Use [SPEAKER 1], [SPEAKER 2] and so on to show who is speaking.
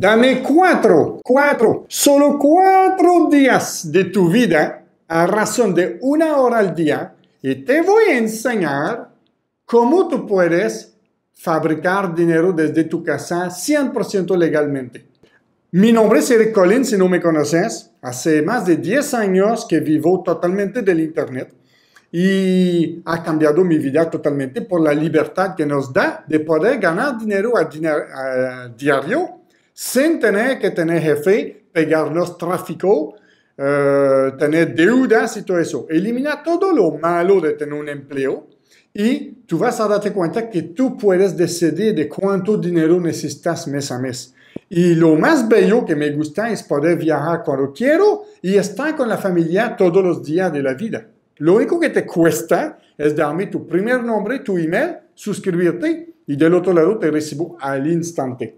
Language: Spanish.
[SPEAKER 1] Dame cuatro, cuatro, solo cuatro días de tu vida a razón de una hora al día y te voy a enseñar cómo tú puedes fabricar dinero desde tu casa 100% legalmente. Mi nombre es Eric Collins, si no me conoces. Hace más de 10 años que vivo totalmente del Internet y ha cambiado mi vida totalmente por la libertad que nos da de poder ganar dinero a diario sin tener que tener jefe, pegar los tráficos, eh, tener deudas y todo eso. Elimina todo lo malo de tener un empleo y tú vas a darte cuenta que tú puedes decidir de cuánto dinero necesitas mes a mes. Y lo más bello que me gusta es poder viajar cuando quiero y estar con la familia todos los días de la vida. Lo único que te cuesta es darme tu primer nombre, tu email, suscribirte y del otro lado te recibo al instante.